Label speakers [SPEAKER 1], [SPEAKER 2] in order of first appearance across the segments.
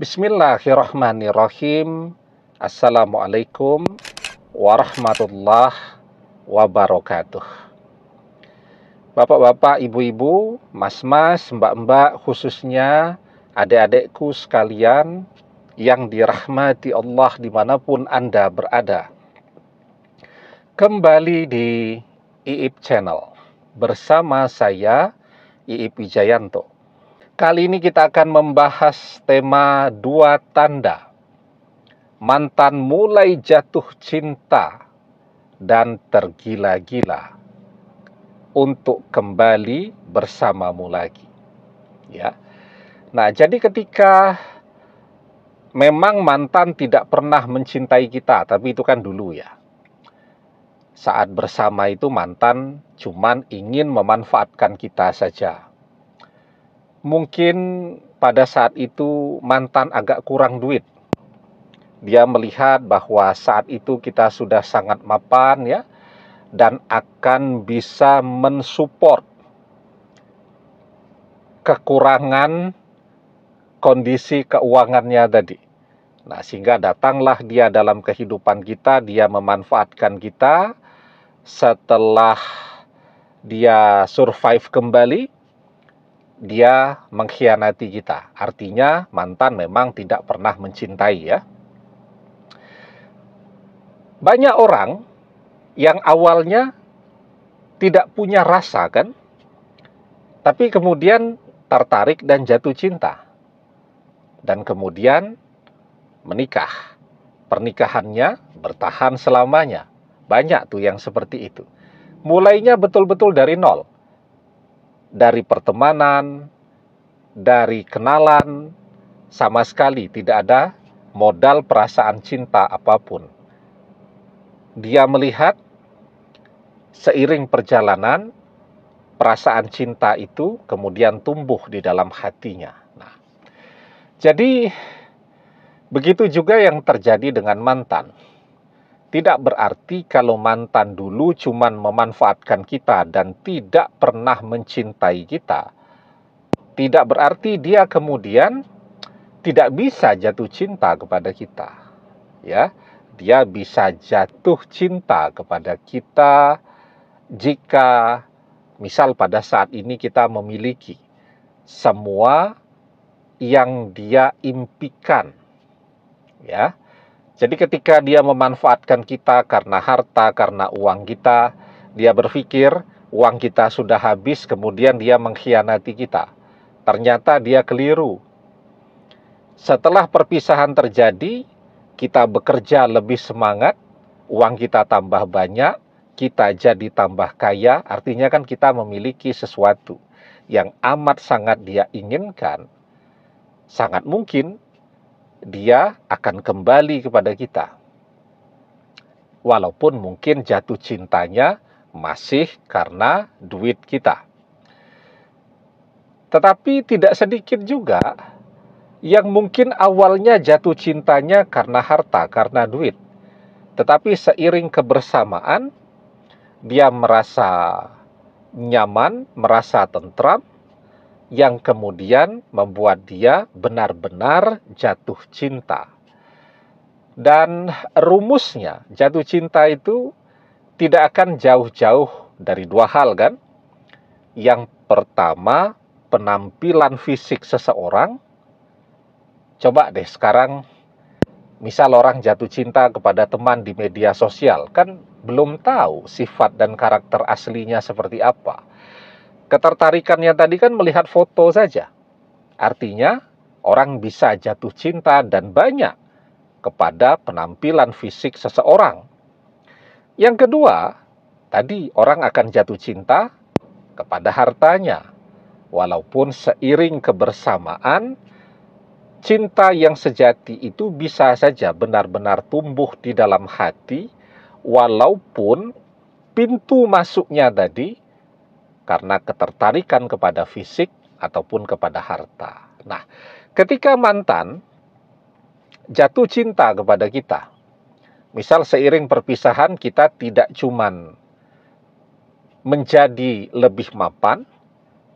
[SPEAKER 1] Bismillahirrahmanirrahim. Assalamualaikum warahmatullahi wabarakatuh. Bapak-bapak, ibu-ibu, mas-mas, mbak-mbak, khususnya adik-adikku sekalian yang dirahmati Allah dimanapun Anda berada. Kembali di IIP Channel bersama saya, IIP Wijayanto. Kali ini kita akan membahas tema dua tanda. Mantan mulai jatuh cinta dan tergila-gila untuk kembali bersamamu lagi. Ya. Nah, jadi ketika memang mantan tidak pernah mencintai kita, tapi itu kan dulu ya. Saat bersama itu mantan cuman ingin memanfaatkan kita saja mungkin pada saat itu mantan agak kurang duit. Dia melihat bahwa saat itu kita sudah sangat mapan ya dan akan bisa mensupport kekurangan kondisi keuangannya tadi. Nah, sehingga datanglah dia dalam kehidupan kita, dia memanfaatkan kita setelah dia survive kembali, dia mengkhianati kita. Artinya mantan memang tidak pernah mencintai ya. Banyak orang yang awalnya tidak punya rasa kan, tapi kemudian tertarik dan jatuh cinta. Dan kemudian menikah. Pernikahannya bertahan selamanya. Banyak tuh yang seperti itu. Mulainya betul-betul dari nol dari pertemanan, dari kenalan, sama sekali tidak ada modal perasaan cinta apapun. Dia melihat seiring perjalanan, perasaan cinta itu kemudian tumbuh di dalam hatinya. Nah, jadi begitu juga yang terjadi dengan mantan tidak berarti kalau mantan dulu cuma memanfaatkan kita dan tidak pernah mencintai kita. Tidak berarti dia kemudian tidak bisa jatuh cinta kepada kita. Ya, dia bisa jatuh cinta kepada kita jika misal pada saat ini kita memiliki semua yang dia impikan. Ya, jadi ketika dia memanfaatkan kita karena harta, karena uang kita, dia berpikir uang kita sudah habis kemudian dia mengkhianati kita. Ternyata dia keliru. Setelah perpisahan terjadi, kita bekerja lebih semangat, uang kita tambah banyak, kita jadi tambah kaya, artinya kan kita memiliki sesuatu yang amat sangat dia inginkan. Sangat mungkin dia akan kembali kepada kita. Walaupun mungkin jatuh cintanya masih karena duit kita. Tetapi tidak sedikit juga yang mungkin awalnya jatuh cintanya karena harta, karena duit. Tetapi seiring kebersamaan, dia merasa nyaman, merasa tentram, yang kemudian membuat dia benar-benar jatuh cinta dan rumusnya, jatuh cinta itu tidak akan jauh-jauh dari dua hal, kan? Yang pertama, penampilan fisik seseorang. Coba deh sekarang, misal orang jatuh cinta kepada teman di media sosial, kan belum tahu sifat dan karakter aslinya seperti apa. Ketertarikannya tadi kan melihat foto saja. Artinya, orang bisa jatuh cinta dan banyak kepada penampilan fisik seseorang. Yang kedua, tadi orang akan jatuh cinta kepada hartanya, walaupun seiring kebersamaan, cinta yang sejati itu bisa saja benar-benar tumbuh di dalam hati, walaupun pintu masuknya tadi karena ketertarikan kepada fisik ataupun kepada harta. Nah, ketika mantan jatuh cinta kepada kita. Misal seiring perpisahan kita tidak cuman menjadi lebih mapan,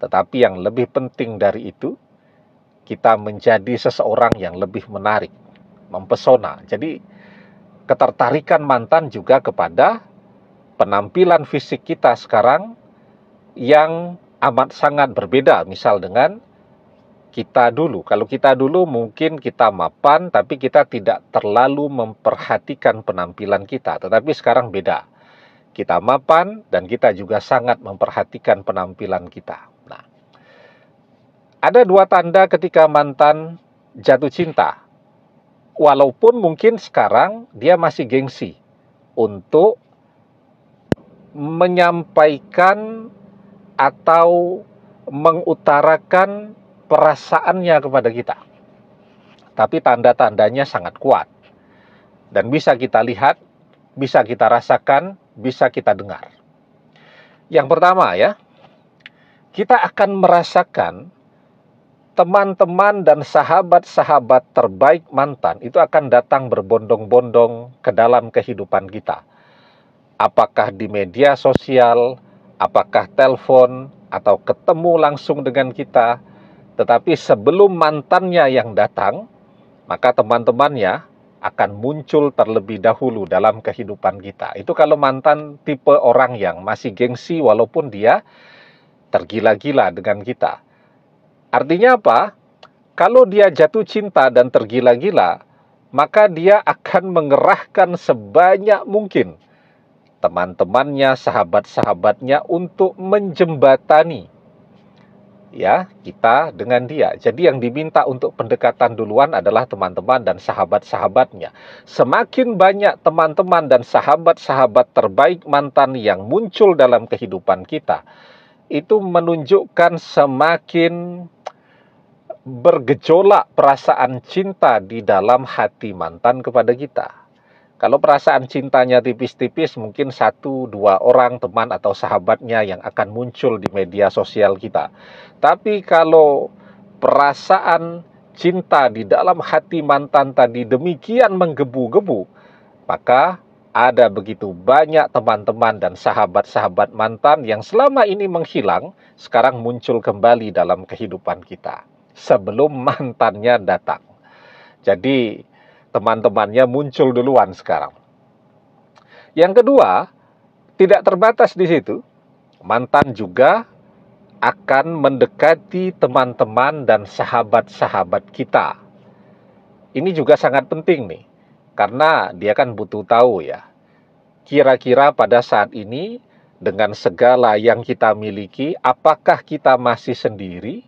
[SPEAKER 1] tetapi yang lebih penting dari itu, kita menjadi seseorang yang lebih menarik, mempesona. Jadi, ketertarikan mantan juga kepada penampilan fisik kita sekarang yang amat sangat berbeda, misal dengan kita dulu. Kalau kita dulu mungkin kita mapan tapi kita tidak terlalu memperhatikan penampilan kita. Tetapi sekarang beda. Kita mapan dan kita juga sangat memperhatikan penampilan kita. Nah, ada dua tanda ketika mantan jatuh cinta. Walaupun mungkin sekarang dia masih gengsi untuk menyampaikan atau mengutarakan perasaannya kepada kita. Tapi tanda-tandanya sangat kuat. Dan bisa kita lihat, bisa kita rasakan, bisa kita dengar. Yang pertama ya, kita akan merasakan teman-teman dan sahabat-sahabat terbaik mantan itu akan datang berbondong-bondong ke dalam kehidupan kita. Apakah di media sosial, apakah telepon, atau ketemu langsung dengan kita, tetapi sebelum mantannya yang datang, maka teman-temannya akan muncul terlebih dahulu dalam kehidupan kita. Itu kalau mantan tipe orang yang masih gengsi walaupun dia tergila-gila dengan kita. Artinya apa? Kalau dia jatuh cinta dan tergila-gila, maka dia akan mengerahkan sebanyak mungkin teman-temannya, sahabat-sahabatnya untuk menjembatani ya kita dengan dia. Jadi yang diminta untuk pendekatan duluan adalah teman-teman dan sahabat-sahabatnya. Semakin banyak teman-teman dan sahabat-sahabat terbaik mantan yang muncul dalam kehidupan kita, itu menunjukkan semakin bergejolak perasaan cinta di dalam hati mantan kepada kita. Kalau perasaan cintanya tipis-tipis, mungkin satu dua orang teman atau sahabatnya yang akan muncul di media sosial kita. Tapi kalau perasaan cinta di dalam hati mantan tadi demikian menggebu-gebu, maka ada begitu banyak teman-teman dan sahabat-sahabat mantan yang selama ini menghilang, sekarang muncul kembali dalam kehidupan kita sebelum mantannya datang. Jadi, teman-temannya muncul duluan sekarang. Yang kedua, tidak terbatas di situ. Mantan juga akan mendekati teman-teman dan sahabat-sahabat kita. Ini juga sangat penting nih, karena dia kan butuh tahu ya. Kira-kira pada saat ini dengan segala yang kita miliki, apakah kita masih sendiri?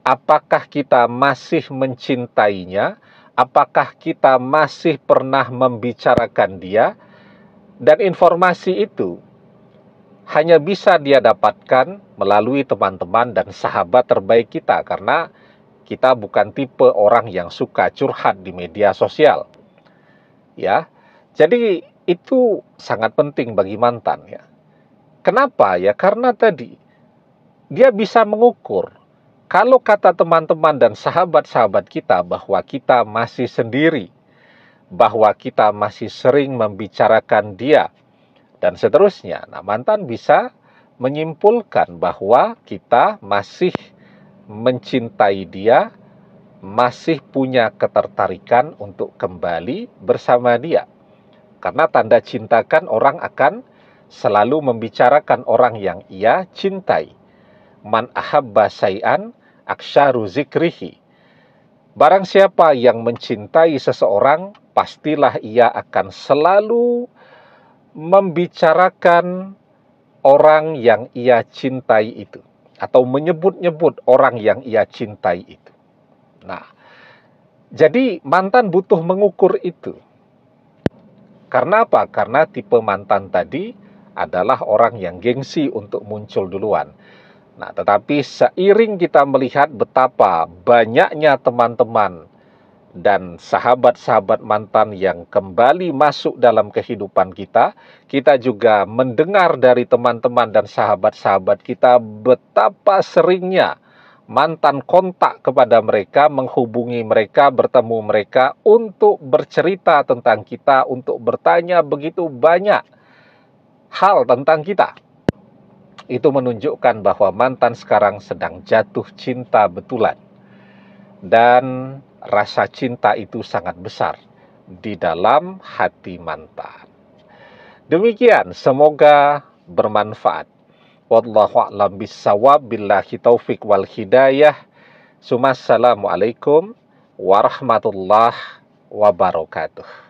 [SPEAKER 1] Apakah kita masih mencintainya? apakah kita masih pernah membicarakan dia, dan informasi itu hanya bisa dia dapatkan melalui teman-teman dan sahabat terbaik kita, karena kita bukan tipe orang yang suka curhat di media sosial. Ya, jadi itu sangat penting bagi mantan ya. Kenapa ya? Karena tadi dia bisa mengukur kalau kata teman-teman dan sahabat-sahabat kita bahwa kita masih sendiri, bahwa kita masih sering membicarakan dia, dan seterusnya, nah mantan bisa menyimpulkan bahwa kita masih mencintai dia, masih punya ketertarikan untuk kembali bersama dia. Karena tanda cinta kan orang akan selalu membicarakan orang yang ia cintai. Man ahabba say'an aksyaru zikrihi. Barang siapa yang mencintai seseorang, pastilah ia akan selalu membicarakan orang yang ia cintai itu atau menyebut-nyebut orang yang ia cintai itu. Nah, jadi mantan butuh mengukur itu. Karena apa? Karena tipe mantan tadi adalah orang yang gengsi untuk muncul duluan. Nah, tetapi seiring kita melihat betapa banyaknya teman-teman dan sahabat-sahabat mantan yang kembali masuk dalam kehidupan kita, kita juga mendengar dari teman-teman dan sahabat-sahabat kita betapa seringnya mantan kontak kepada mereka, menghubungi mereka, bertemu mereka untuk bercerita tentang kita, untuk bertanya begitu banyak hal tentang kita itu menunjukkan bahwa mantan sekarang sedang jatuh cinta betulan. Dan rasa cinta itu sangat besar di dalam hati mantan. Demikian, semoga bermanfaat. Wallahu a'lam bisawab billahi taufik wal hidayah. Assalamualaikum warahmatullahi wabarakatuh.